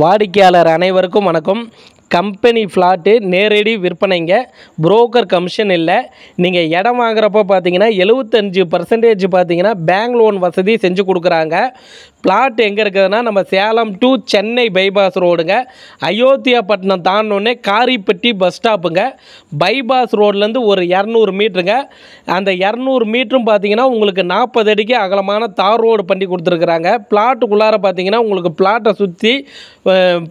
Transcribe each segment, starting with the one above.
வாடிக்கையாளர் அனைவருக்கும் வணக்கம் கம்பெனி ஃப்ளாட்டு நேரடி விற்பனைங்க புரோக்கர் கமிஷன் இல்லை நீங்கள் இடம் வாங்குறப்போ பார்த்தீங்கன்னா எழுபத்தஞ்சு பர்சன்டேஜ் பார்த்தீங்கன்னா பேங்க் லோன் வசதி செஞ்சு கொடுக்குறாங்க பிளாட் எங்கே இருக்குதுன்னா நம்ம சேலம் டு சென்னை பைபாஸ் ரோடுங்க அயோத்தியா பட்டினம் தாண்டினோடனே காரிப்பட்டி பஸ் ஸ்டாப்புங்க பைபாஸ் ரோட்லேருந்து ஒரு இரநூறு மீட்ருங்க அந்த இரநூறு மீட்டரும் பார்த்தீங்கன்னா உங்களுக்கு நாற்பது அடிக்கு அகலமான தார் ரோடு பண்ணி கொடுத்துருக்குறாங்க பிளாட்டுக்குள்ளார பார்த்தீங்கன்னா உங்களுக்கு பிளாட்டை சுற்றி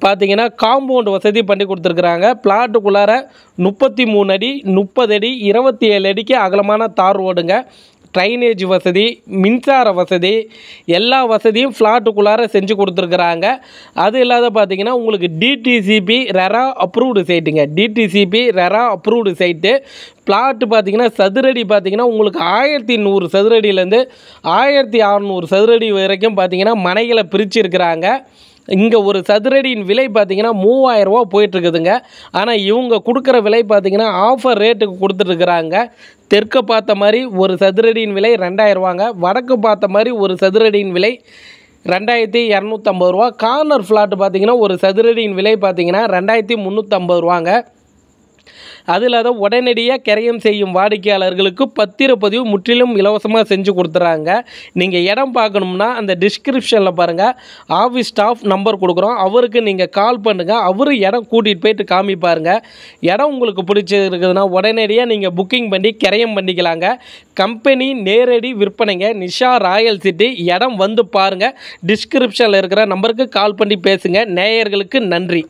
பார்த்தீங்கன்னா காம்பவுண்ட் வசதி பண்ணி கொடுத்துருக்குறாங்க பிளாட்டுக்குள்ளார முப்பத்தி மூணு அடி முப்பது அடி இருபத்தி ஏழு அடிக்கு அகலமான தார் ரோடுங்க ட்ரைனேஜ் வசதி மின்சார வசதி எல்லா வசதியும் ஃப்ளாட்டுக்குள்ளார செஞ்சு கொடுத்துருக்குறாங்க அது இல்லாத பார்த்தீங்கன்னா உங்களுக்கு டிடிசிபி ரெரா அப்ரூவ்டு சைட்டுங்க DTCP RERA approved site flat பார்த்தீங்கன்னா சதுரடி பார்த்தீங்கன்னா உங்களுக்கு ஆயிரத்தி நூறு சதுரடியிலேருந்து ஆயிரத்தி அறநூறு சதுரடி வரைக்கும் பார்த்தீங்கன்னா மனைகளை பிரித்து இருக்கிறாங்க இங்கே ஒரு சதுரடியின் விலை பார்த்திங்கன்னா மூவாயிரரூவா போயிட்டுருக்குதுங்க ஆனால் இவங்க கொடுக்குற விலை பார்த்திங்கன்னா ஆஃபர் ரேட்டுக்கு கொடுத்துட்ருக்குறாங்க தெற்கு பார்த்த மாதிரி ஒரு சதுரடியின் விலை ரெண்டாயிரரூவாங்க வடக்கு பார்த்த மாதிரி ஒரு சதுரடியின் விலை ரெண்டாயிரத்தி இரநூத்தம்பது ரூபா கார்னர் ஃப்ளாட்டு பார்த்திங்கன்னா ஒரு சதுரடியின் விலை பார்த்திங்கன்னா ரெண்டாயிரத்தி முந்நூற்றம்பது ரூபாங்க அது இல்லாத உடனடியாக கிரயம் செய்யும் வாடிக்கையாளர்களுக்கு பத்திரப்பதிவு முற்றிலும் இலவசமாக செஞ்சு கொடுத்துட்றாங்க நீங்கள் இடம் பார்க்கணும்னா அந்த டிஸ்கிரிப்ஷனில் பாருங்கள் ஆஃபீஸ் ஸ்டாஃப் நம்பர் கொடுக்குறோம் அவருக்கு நீங்கள் கால் பண்ணுங்கள் அவர் இடம் கூட்டிகிட்டு போயிட்டு காமிப்பாருங்க இடம் உங்களுக்கு பிடிச்சிருக்குதுன்னா உடனடியாக நீங்கள் புக்கிங் பண்ணி கிரயம் பண்ணிக்கலாங்க கம்பெனி நேரடி விற்பனைங்க நிஷா ராயல் சிட்டி இடம் வந்து பாருங்கள் டிஸ்கிரிப்ஷனில் இருக்கிற நம்பருக்கு கால் பண்ணி பேசுங்க நேயர்களுக்கு நன்றி